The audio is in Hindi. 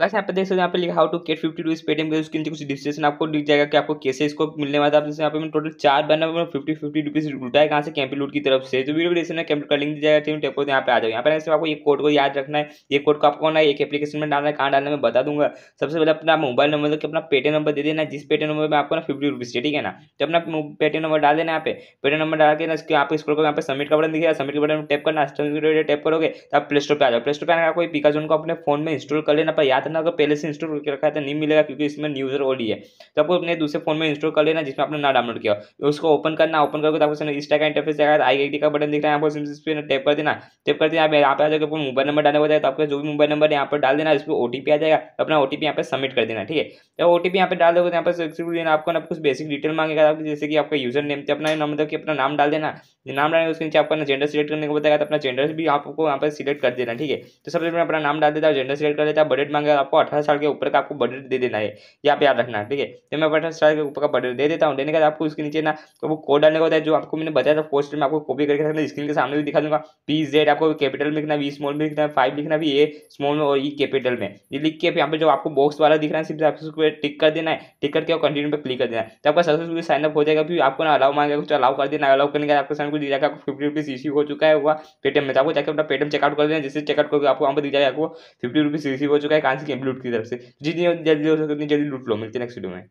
गैस यहाँ पे देख सकते हैं यहाँ पे लिखा how to get fifty rupees Paytm के उसके नीचे कुछ डिस्क्रिप्शन आपको दिख जाएगा कि आपको कैसे इसको मिलने वाला है यहाँ पे मैं टोटल चार हुआ फिफ्टी फिफ्टी रुपीज लूटा है कहाँ से कैंपी लूट की तरफ से जो तो वीडियो डिस्क्रिप्शन में कैंपी का लिंक दिया जाएगा टेपो तो यहाँ पे आ जाओ यहाँ पर ऐसे आपको एक कोड को याद रखना है ये कोड को आपको ना एक एप्लीकेशन में डालना है कहाँ डालना है मैं बता दूंगा सबसे पहले अपना मोबाइल नंबर देखिए अपना पेटी नंबर दे देना जिस पेटी नंबर में आपको ना फिफ्टी रुपीज ठीक है ना तो अपना पेटीएम नंबर डाल देना यहाँ पे पेटी नंबर डाल के इसके आप स्कूल को यहाँ पे सबमिट का बटन दिखेगा सबमिट के बटन टेप करना टेप करोगे तो आप प्ले स्टोर पर आ जाओ प्ले स्टोर पर आपको कोई पिकाजोन को अपने फोन में इंस्टॉल कर लेना पर याद था ना अगर पहले से इंस्टॉल करके रखा है तो नहीं मिलेगा क्योंकि इसमें न्यूज़र ओडी है तो आपको अपने दूसरे फोन में इंस्टॉल कर लेना जिसमें आपने ना डाउनलोड किया उसको ओपन करना ओपन करके तो आपको इंस्टा का इंटरफेस आएगा आई आई का बटन दिख रहा है आपको सिम्स पर टेप कर देना टेप कर देना यहाँ पर आ जाएगा मोबाइल नंबर डालने को जाएगा तो आपका जो भी मोबाइल नंबर यहाँ पर डाल देना इस पर ओटीपी आ जाएगा तो अपना ओटीपी यहाँ पर सबमिट कर देना ठीक है तो ओटीपी यहाँ पर डाल दोगे तो यहाँ पर देना आपको ना कुछ बेसिक डिटेल मांगेगा जैसे कि आपका यूजर नेम थे अपना मतलब कि अपना नाम डाल देना नाम डालने उसके नीचे आपका जेंडर सिलेक्ट करने को बताएगा तो अपना जेंडर भी आपको यहाँ पर सिलेक्ट कर देना ठीक है तो सबसे पहले अपना नाम डाल देता है जेंडर सिलेक्ट कर देता है बजट मांगेगा आपको अठारह साल के ऊपर का आपको बजट दे देना है ये आप याद रखना ठीक है तो मैं अठारह साल के ऊपर का बजट दे देता हूँ देने के बाद आपको इसके नीचे ना तो वो कोड डालने का होता है जो आपको मैंने बताया था पोस्ट में आपको कॉपी करके रखना स्क्रीन के सामने भी दिखा दूंगा पी जेड आपको कैपिटल में लिखना वी स्मॉल में लिखना फाइव लिखना भी ए स्मॉल में और ई e कैपिटल में ये लिख के यहाँ पर जो आपको बॉक्स वाला दिख रहा है सिर्फ आपको उसको टिक कर देना है टिक करके और कंटिन्यू पर क्लिक कर देना है तो आपका सक्सेसफुल साइनअप हो जाएगा फिर आपको ना अलाउ मांगेगा कुछ अलाउ कर देना अलाउ करने के बाद आपको सामने को दिया जाएगा आपको फिफ्टी रुपीज़ इश्यू हो चुका है हुआ पेटीएम में तो आपको जाकर अपना पेटीएम चेकआउट कर देना जैसे चेकआउट करके आपको वहाँ पर दिया जाएगा आपको फिफ्टी रुपीज़ इश्यू हो चुका है कहाँ की लूट की तरफ से जितनी जल्दी हो सके उतनी जल्दी लूट लो मिलते हैं नेक्स्ट वीडियो में